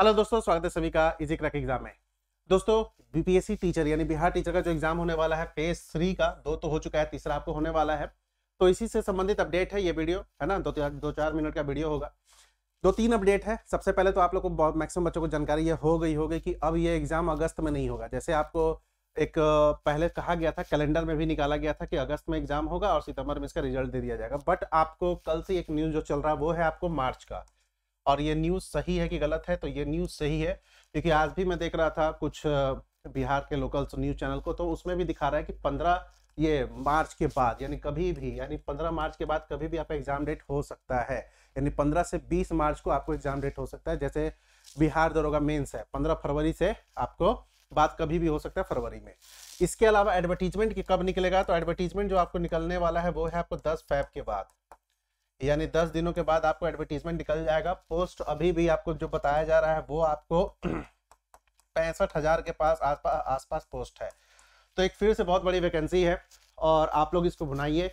hello दोस्तों स्वागत है सभी का इजी क्रैक एग्जाम में दोस्तों बीपीएससी टीचर यानी बिहार टीचर का जो एग्जाम होने वाला है फेज थ्री का दो तो हो चुका है तीसरा आपको होने वाला है तो इसी से संबंधित अपडेट है ये वीडियो है ना दो दो चार मिनट का वीडियो होगा दो तीन अपडेट है सबसे पहले तो आप लोग को मैक्सिमम बच्चों को जानकारी ये हो गई होगी कि अब ये एग्जाम अगस्त में नहीं होगा जैसे आपको एक पहले कहा गया था कैलेंडर में भी निकाला गया था कि अगस्त में एग्जाम होगा और सितंबर में इसका रिजल्ट दे दिया जाएगा बट आपको कल से एक न्यूज जो चल रहा है वो है आपको मार्च का और ये न्यूज़ सही है कि गलत है तो ये न्यूज़ सही है क्योंकि आज भी मैं देख रहा था कुछ बिहार के लोकल न्यूज़ चैनल को तो उसमें भी दिखा रहा है कि पंद्रह ये मार्च के बाद यानी कभी भी यानी पंद्रह मार्च के बाद कभी भी आपका एग्ज़ाम डेट हो सकता है यानी पंद्रह से बीस मार्च को आपको एग्ज़ाम डेट हो सकता है जैसे बिहार दरोगा मेंस है पंद्रह फरवरी से आपको बात कभी भी हो सकता है फरवरी में इसके अलावा एडवर्टीजमेंट की कब निकलेगा तो एडवर्टीजमेंट जो आपको निकलने वाला है वो है आपको दस फैब के बाद यानी दस दिनों के बाद आपको एडवर्टीजमेंट निकल जाएगा पोस्ट अभी भी आपको जो बताया जा रहा है वो आपको पैंसठ हजार के पास आसपास आसपास पोस्ट है तो एक फिर से बहुत बड़ी वैकेंसी है और आप लोग इसको बुनाइए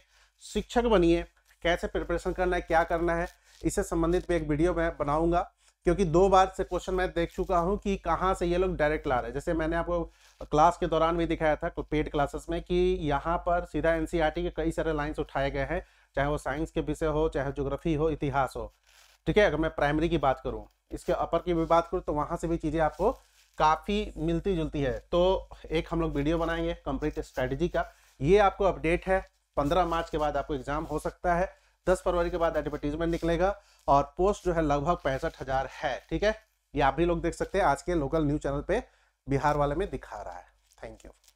शिक्षक बनिए कैसे प्रिपरेशन करना है क्या करना है इससे संबंधित भी एक वीडियो मैं बनाऊंगा क्योंकि दो बार से क्वेश्चन मैं देख चुका हूं कि कहां से ये लोग डायरेक्ट ला रहे हैं जैसे मैंने आपको क्लास के दौरान भी दिखाया था पेड क्लासेस में कि यहाँ पर सीधा एनसीईआरटी e के कई सारे लाइन्स उठाए गए हैं चाहे वो साइंस के विषय हो चाहे जोग्राफी हो इतिहास हो ठीक है अगर मैं प्राइमरी की बात करूँ इसके अपर की भी बात करूँ तो वहाँ से भी चीज़ें आपको काफ़ी मिलती जुलती है तो एक हम लोग वीडियो बनाएंगे कंप्लीट स्ट्रैटेजी का ये आपको अपडेट है पंद्रह मार्च के बाद आपको एग्जाम हो सकता है दस फरवरी के बाद एडवर्टीजमेंट निकलेगा और पोस्ट जो है लगभग पैंसठ हज़ार है ठीक है ये आप भी लोग देख सकते हैं आज के लोकल न्यूज चैनल पे बिहार वाले में दिखा रहा है थैंक यू